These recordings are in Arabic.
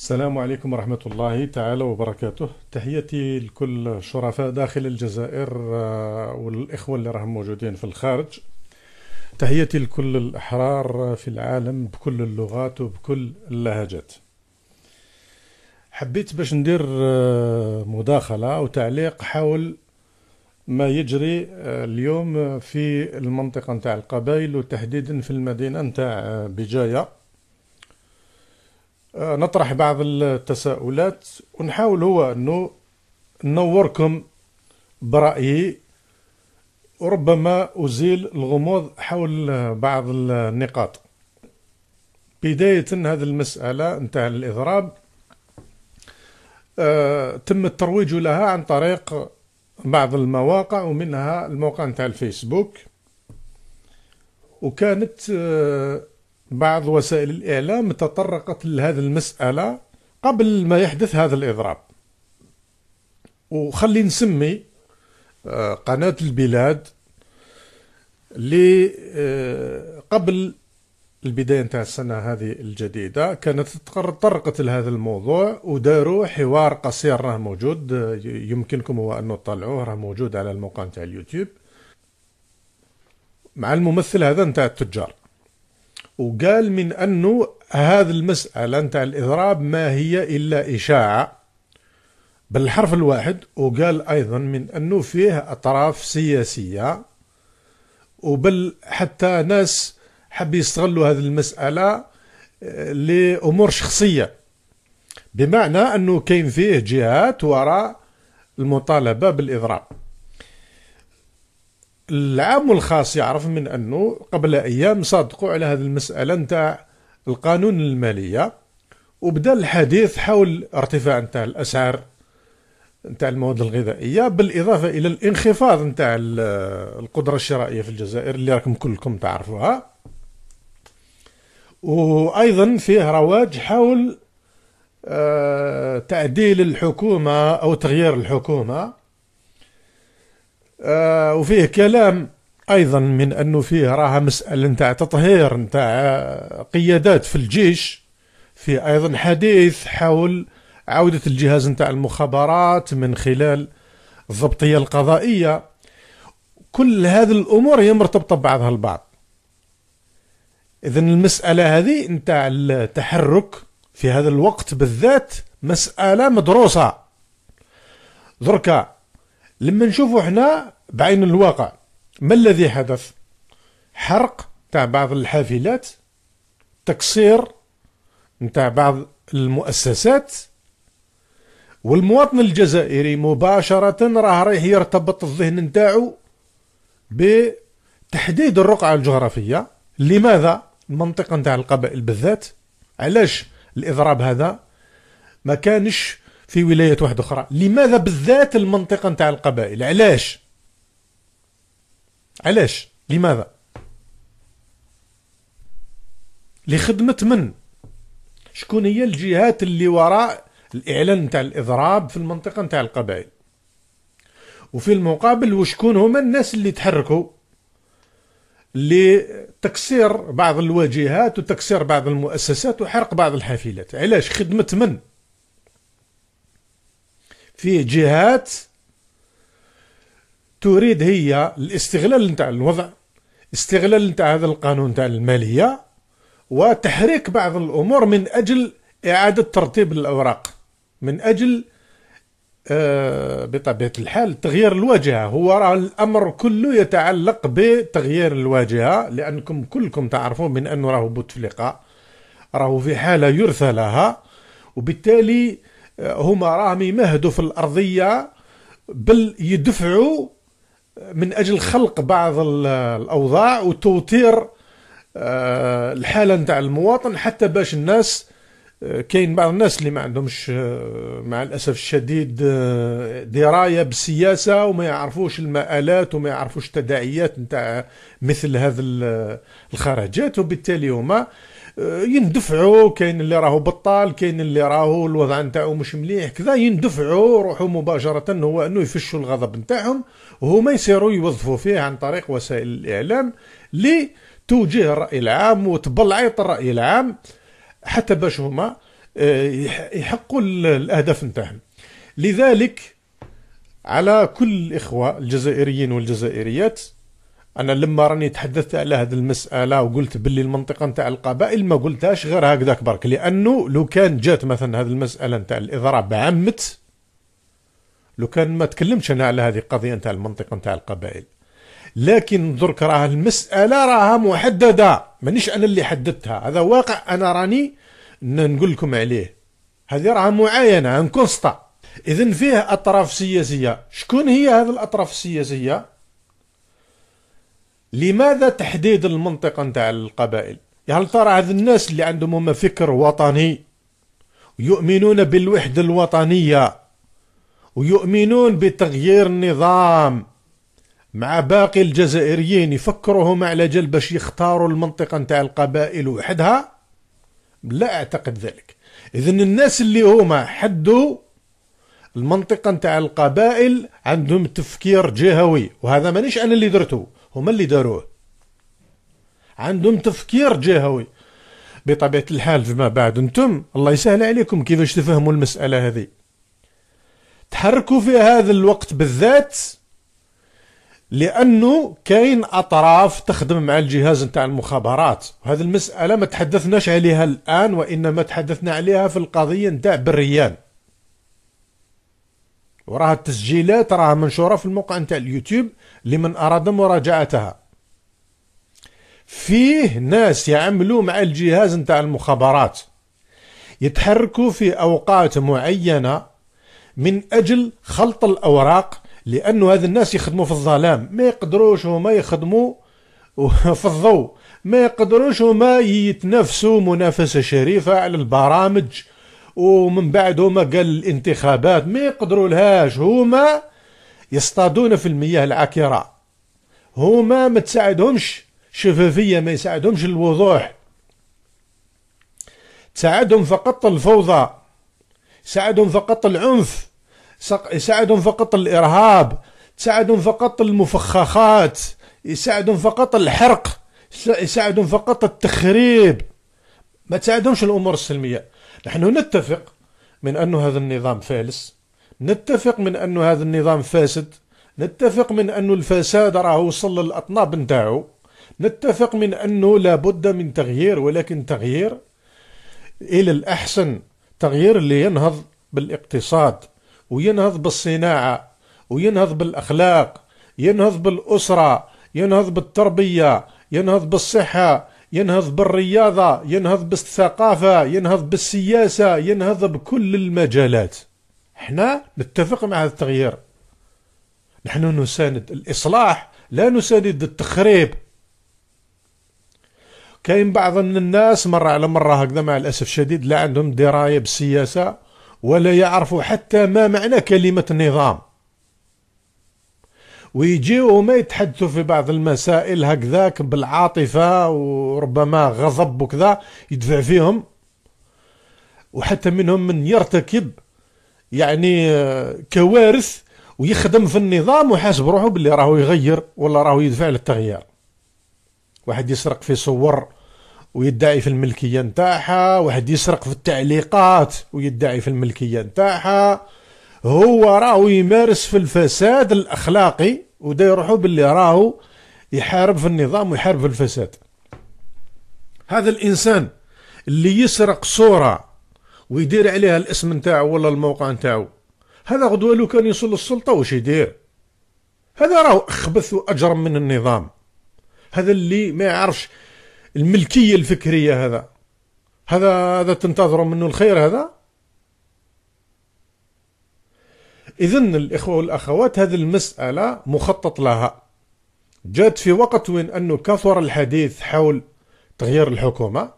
السلام عليكم ورحمة الله تعالى وبركاته تحياتي لكل الشرفاء داخل الجزائر آه، والإخوة اللي راهم موجودين في الخارج تحياتي لكل الأحرار في العالم بكل اللغات وبكل اللهجات حبيت باش ندير آه، مداخلة أو تعليق حول ما يجري آه، اليوم في المنطقة نتاع القبائل وتحديدا في المدينة نتاع بجاية آه، نطرح بعض التساؤلات ونحاول هو أنه نوركم برأيي وربما أزيل الغموض حول بعض النقاط بداية هذه المسألة نتاع الإضراب أه تم الترويج لها عن طريق بعض المواقع ومنها الموقع نتاع الفيسبوك وكانت آه، بعض وسائل الإعلام تطرقت لهذه المسألة قبل ما يحدث هذا الإضراب وخلي نسمي آه، قناة البلاد اللي آه، قبل البداية نتاع السنة هذه الجديدة كانت تطرقت لهذا الموضوع وداروا حوار قصير راه موجود آه، يمكنكم هو أنه تطلعوه راه موجود على الموقع نتاع اليوتيوب مع الممثل هذا نتاع التجار وقال من أنه هذه المسألة نتاع الإضراب ما هي إلا إشاعة بالحرف الواحد وقال أيضا من أنه فيه أطراف سياسية وبل حتى ناس حب يستغلوا هذه المسألة آه، لأمور شخصية بمعنى أنه كاين فيه جهات وراء المطالبة بالإضراب العام والخاص يعرف من انه قبل ايام صادقوا على هذه المساله نتاع القانون الماليه وبدا الحديث حول ارتفاع نتاع الاسعار نتاع المواد الغذائيه بالاضافه الى الانخفاض نتاع القدره الشرائيه في الجزائر اللي راكم كلكم تعرفوها وايضا فيه رواج حول آه، تعديل الحكومه او تغيير الحكومه آه، وفيه كلام ايضا من انه فيه راها مساله نتاع تطهير نتاع قيادات في الجيش في ايضا حديث حول عوده الجهاز نتاع المخابرات من خلال الضبطيه القضائيه كل هذه الامور هي مرتبطه ببعضها البعض اذا المساله هذه نتاع التحرك في هذا الوقت بالذات مساله مدروسه دركا لما نشوفوا حنا بعين الواقع ما الذي حدث حرق تاع بعض الحافلات تكسير نتاع بعض المؤسسات والمواطن الجزائري مباشرة راه رايح يرتبط الذهن نتاعو بتحديد الرقعة الجغرافية لماذا المنطقة نتاع القبائل بالذات علاش الإضراب هذا ما كانش في ولايه واحدة أخرى لماذا بالذات المنطقة نتاع القبائل علاش علاش لماذا لخدمة من شكون هي الجهات اللي وراء الإعلان نتاع الإضراب في المنطقة نتاع القبائل وفي المقابل وشكون هما الناس اللي تحركوا لتكسير بعض الواجهات وتكسير بعض المؤسسات وحرق بعض الحافلات علاش خدمة من فيه جهات تريد هي الاستغلال نتاع الوضع استغلال نتاع هذا القانون نتاع الماليه وتحريك بعض الامور من اجل اعاده ترتيب الاوراق من اجل آه، بطبيعه الحال تغيير الواجهه هو راه الامر كله يتعلق بتغيير الواجهه لانكم كلكم تعرفون من انه راهو بوتفليقه راهو في حاله يرثى لها وبالتالي هما راهم يمهدوا في الارضيه بل يدفعوا من اجل خلق بعض الاوضاع وتوتير آه، الحاله نتاع المواطن حتى باش الناس آه، كاين بعض الناس اللي ما عندهمش آه، مع الاسف الشديد درايه بالسياسه وما يعرفوش المآلات وما يعرفوش التداعيات نتاع مثل هذه الخرجات وبالتالي هما يندفعوا كاين اللي راهو بطال كاين اللي راهو الوضع نتاعو مش مليح كذا يندفعوا روحوا مباشره هو انه يفشوا الغضب نتاعهم وهما يصيروا يوظفوا فيه عن طريق وسائل الاعلام لتوجيه الراي العام وتبلعيط الراي العام حتى باش هما آه، يحقوا الاهداف نتاعهم لذلك على كل الاخوه الجزائريين والجزائريات انا لما راني تحدثت على هذه المساله وقلت باللي المنطقه نتاع القبائل ما قلتهاش غير هكذاك برك لانه لو كان جات مثلا هذه المساله نتاع الاضراب عمت لو كان ما تكلمتش انا على هذه القضيه نتاع المنطقه نتاع القبائل لكن درك راه المساله راها محدده مانيش انا اللي حددتها هذا واقع انا راني نقول لكم عليه هذه راها معاينه ان كونستا اذا فيه اطراف سياسيه شكون هي هذه الاطراف السياسيه لماذا تحديد المنطقه نتاع القبائل يعني هل ترى هذ الناس اللي عندهم هما فكر وطني يؤمنون بالوحده الوطنيه ويؤمنون بتغيير النظام مع باقي الجزائريين يفكروا هما على جال باش يختاروا المنطقه نتاع القبائل وحدها لا اعتقد ذلك اذا الناس اللي هما حدوا المنطقة نتاع القبائل عندهم تفكير جهوي وهذا مانيش أنا اللي درته هما اللي داروه عندهم تفكير جهوي بطبيعة الحال فيما بعد انتم الله يسهل عليكم كيفاش تفهموا المسألة هذه تحركوا في هذا الوقت بالذات لانه كاين اطراف تخدم مع الجهاز نتاع المخابرات وهذه المساله ما تحدثناش عليها الان وانما تحدثنا عليها في القضيه نتاع بريان وراها التسجيلات راها منشوره في الموقع نتاع اليوتيوب لمن اراد مراجعتها فيه ناس يعملوا مع الجهاز نتاع المخابرات يتحركوا في اوقات معينه من اجل خلط الاوراق لانه هذا الناس يخدموا في الظلام ما يقدروش هما يخدموا في الضوء ما يقدروش هما يتنافسوا منافسه شريفه على البرامج ومن بعد هما قال الانتخابات ما يقدروا لهاش هما يصطادون في المياه العكره هما ما تساعدهمش شفافيه ما يساعدهمش الوضوح تساعدهم فقط الفوضى يساعدهم فقط العنف يساعدهم فقط الارهاب تساعدهم فقط المفخخات يساعدهم فقط الحرق يساعدهم فقط التخريب ما تساعدهمش الامور السلميه نحن نتفق من أن هذا النظام فالس نتفق من أن هذا النظام فاسد نتفق من أن الفساد راه وصل للأطناب نتاعو نتفق من أنه لابد من تغيير ولكن تغيير إلى الأحسن تغيير اللي ينهض بالاقتصاد وينهض بالصناعة وينهض بالأخلاق ينهض بالأسرة ينهض بالتربية ينهض بالصحة ينهض بالرياضة ينهض بالثقافة ينهض بالسياسة ينهض بكل المجالات احنا نتفق مع هذا التغيير نحن نساند الإصلاح لا نساند التخريب كاين بعض من الناس مرة على مرة هكذا مع الأسف الشديد لا عندهم دراية بالسياسة ولا يعرفوا حتى ما معنى كلمة النظام ويجيو وما يتحدثوا في بعض المسائل هكذاك بالعاطفة وربما غضب وكذا يدفع فيهم وحتى منهم من يرتكب يعني آه، كوارث ويخدم في النظام وحاسب روحه باللي راهو يغير ولا راهو يدفع للتغيير واحد يسرق في صور ويدعي في الملكية نتاعها واحد يسرق في التعليقات ويدعي في الملكية نتاعها هو راهو يمارس في الفساد الاخلاقي ودايروحو يروحوا باللي راهو يحارب في النظام ويحارب في الفساد هذا الانسان اللي يسرق صوره ويدير عليها الاسم نتاعو ولا الموقع نتاعو هذا غدوه لو كان يوصل للسلطه واش يدير هذا راهو اخبث واجرم من النظام هذا اللي ما يعرفش الملكيه الفكريه هذا هذا هذا تنتظروا منه الخير هذا إذا الإخوة والأخوات هذه المسألة مخطط لها جات في وقت وين أنه كثر الحديث حول تغيير الحكومة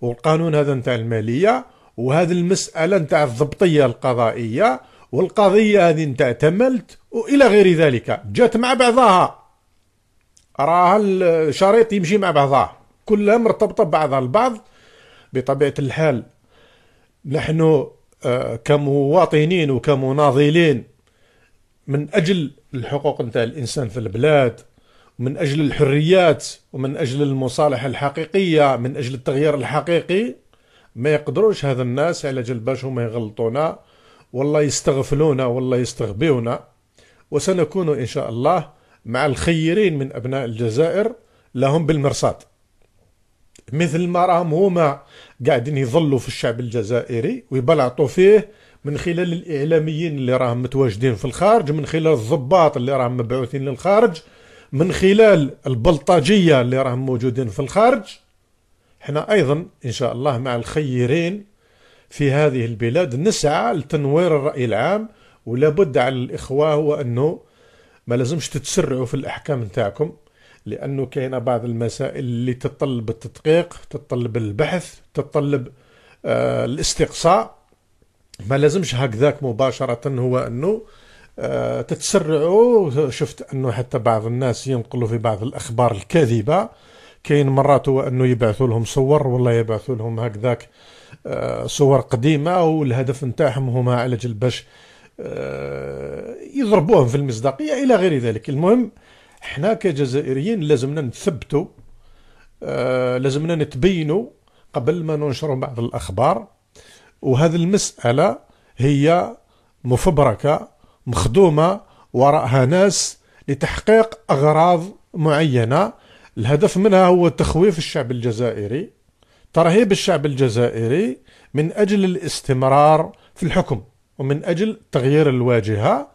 والقانون هذا نتاع المالية وهذه المسألة نتاع الضبطية القضائية والقضية هذه نتاع تملت وإلى غير ذلك جات مع بعضها راها الشريط يمشي مع بعضها كلها مرتبطة ببعضها البعض بطبيعة الحال نحن آه، كمواطنين وكمناضلين من أجل الحقوق نتاع الإنسان في البلاد من أجل الحريات ومن أجل المصالحة الحقيقية من أجل التغيير الحقيقي ما يقدروش هذا الناس على جال باش هما يغلطونا والله يستغفلونا والله يستغبيونا وسنكون إن شاء الله مع الخيرين من أبناء الجزائر لهم بالمرصاد مثل ما راهم هما قاعدين يظلوا في الشعب الجزائري ويبلعطوا فيه من خلال الاعلاميين اللي راهم متواجدين في الخارج من خلال الضباط اللي راهم مبعوثين للخارج من خلال البلطجيه اللي راهم موجودين في الخارج احنا ايضا ان شاء الله مع الخيرين في هذه البلاد نسعى لتنوير الراي العام ولابد على الاخوه هو انه ما لازمش تتسرعوا في الاحكام نتاعكم لأنه كاينة بعض المسائل اللي تتطلب التدقيق تتطلب البحث تتطلب آه الاستقصاء ما لازمش هكذاك مباشرة هو أنه آه تتسرعوا شفت أنه حتى بعض الناس ينقلوا في بعض الأخبار الكاذبة كاين مرات هو أنه يبعثوا لهم صور والله يبعثوا لهم هكذاك آه صور قديمة والهدف نتاعهم هما على جل باش آه، يضربوهم في المصداقية إلى غير ذلك المهم احنا كجزائريين لازمنا نثبتوا آه لازمنا نتبينوا قبل ما ننشروا بعض الاخبار وهذه المساله هي مفبركه مخدومه وراءها ناس لتحقيق اغراض معينه الهدف منها هو تخويف الشعب الجزائري ترهيب الشعب الجزائري من اجل الاستمرار في الحكم ومن اجل تغيير الواجهه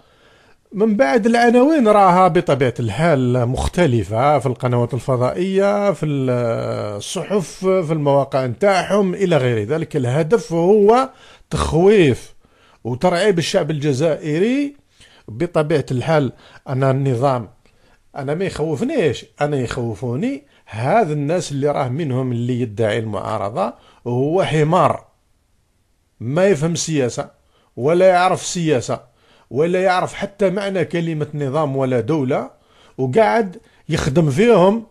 من بعد العناوين راها بطبيعة الحال مختلفة في القنوات الفضائية في الصحف في المواقع نتاعهم إلى غير ذلك الهدف هو تخويف وترعيب الشعب الجزائري بطبيعة الحال أنا النظام أنا ما يخوفنيش أنا يخوفوني هذا الناس اللي راه منهم اللي يدعي المعارضة هو حمار ما يفهم سياسة ولا يعرف سياسة ولا يعرف حتى معنى كلمة نظام ولا دولة وقاعد يخدم فيهم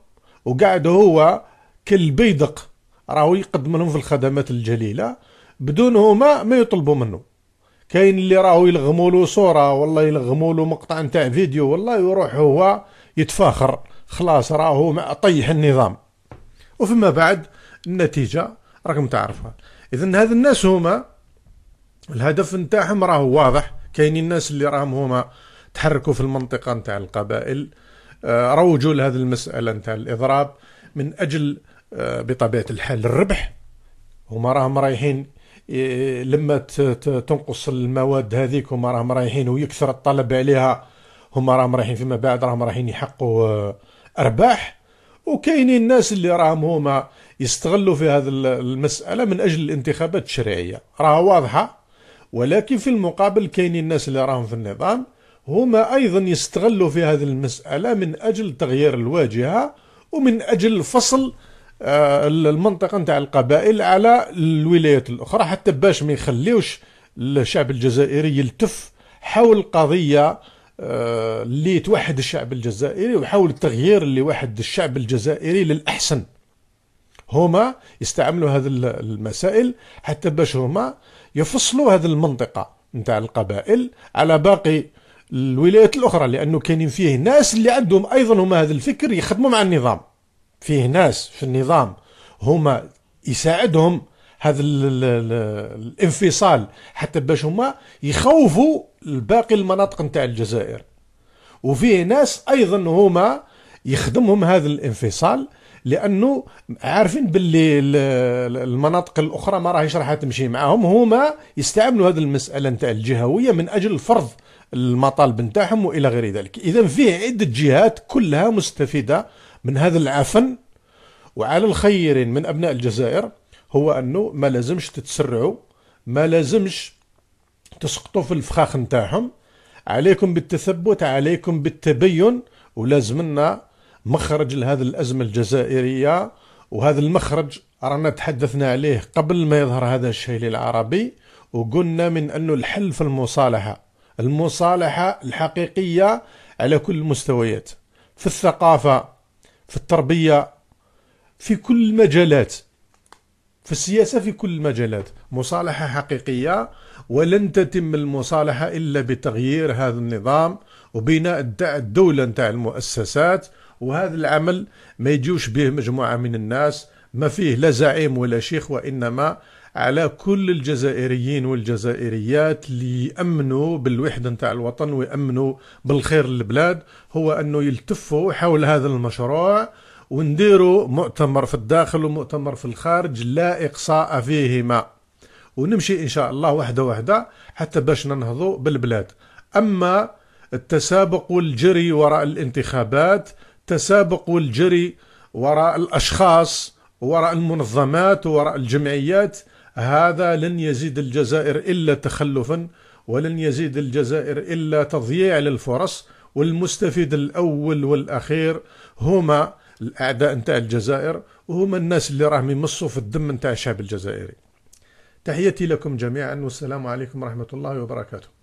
وقاعد هو كالبيدق راهو يقدم لهم في الخدمات الجليلة بدون هما ما يطلبوا منه كاين اللي راهو يلغموا له صورة والله يلغموا له مقطع نتاع فيديو والله يروح هو يتفاخر خلاص راهو طيح النظام وفيما بعد النتيجة راكم تعرفها إذا هذا الناس هما الهدف نتاعهم راهو واضح كاينين الناس اللي راهم هما تحركوا في المنطقه نتاع القبائل آه، روجوا لهذه المساله نتاع الاضراب من اجل آه، بطبيعه الحال الربح هما راهم رايحين آه، لما تنقص المواد هذيك هما راهم رايحين ويكثر الطلب عليها هما راهم رايحين فيما بعد راهم رايحين يحققوا ارباح وكاينين الناس اللي راهم هما يستغلوا في هذه المساله من اجل الانتخابات التشريعيه راه واضحه ولكن في المقابل كاين الناس اللي راهم في النظام هما أيضا يستغلوا في هذه المسألة من أجل تغيير الواجهة ومن أجل فصل آه، المنطقة نتاع القبائل على الولايات الأخرى حتى باش ما يخليوش الشعب الجزائري يلتف حول قضية آه، اللي توحد الشعب الجزائري وحاول التغيير اللي وحد الشعب الجزائري للأحسن هما يستعملوا هذه المسائل حتى باش هما يفصلوا هذه المنطقة نتاع القبائل على باقي الولايات الأخرى لأنه كاينين فيه ناس اللي عندهم أيضا هما هذا الفكر يخدموا مع النظام فيه ناس في النظام هما يساعدهم هذا الانفصال حتى باش هما يخوفوا باقي المناطق نتاع الجزائر وفيه ناس ايضا هما يخدمهم هذا الانفصال لانه عارفين باللي المناطق الاخرى ما راهيش راح تمشي معاهم هما يستعملوا هذه المساله نتاع الجهويه من اجل فرض المطالب نتاعهم والى غير ذلك اذا فيه عده جهات كلها مستفيده من هذا العفن وعلى الخير من ابناء الجزائر هو انه ما لازمش تتسرعوا ما لازمش تسقطوا في الفخاخ نتاعهم عليكم بالتثبت عليكم بالتبين ولازمنا مخرج لهذه الأزمة الجزائرية وهذا المخرج رانا تحدثنا عليه قبل ما يظهر هذا الشيء للعربي وقلنا من أنه الحل في المصالحة المصالحة الحقيقية على كل المستويات في الثقافة في التربية في كل المجالات في السياسة في كل المجالات مصالحة حقيقية ولن تتم المصالحة إلا بتغيير هذا النظام وبناء الدولة نتاع المؤسسات وهذا العمل ما يجوش به مجموعة من الناس ما فيه لا زعيم ولا شيخ وإنما على كل الجزائريين والجزائريات اللي يأمنوا بالوحدة نتاع الوطن ويأمنوا بالخير للبلاد هو أنه يلتفوا حول هذا المشروع ونديروا مؤتمر في الداخل ومؤتمر في الخارج لا إقصاء فيهما ونمشي إن شاء الله وحدة وحدة حتى باش ننهضوا بالبلاد أما التسابق والجري وراء الانتخابات تسابق والجري وراء الاشخاص وراء المنظمات وراء الجمعيات هذا لن يزيد الجزائر الا تخلفا ولن يزيد الجزائر الا تضييع للفرص والمستفيد الاول والاخير هما الاعداء نتاع الجزائر وهما الناس اللي راهم يمصوا في الدم نتاع الشعب الجزائري تحياتي لكم جميعا والسلام عليكم ورحمه الله وبركاته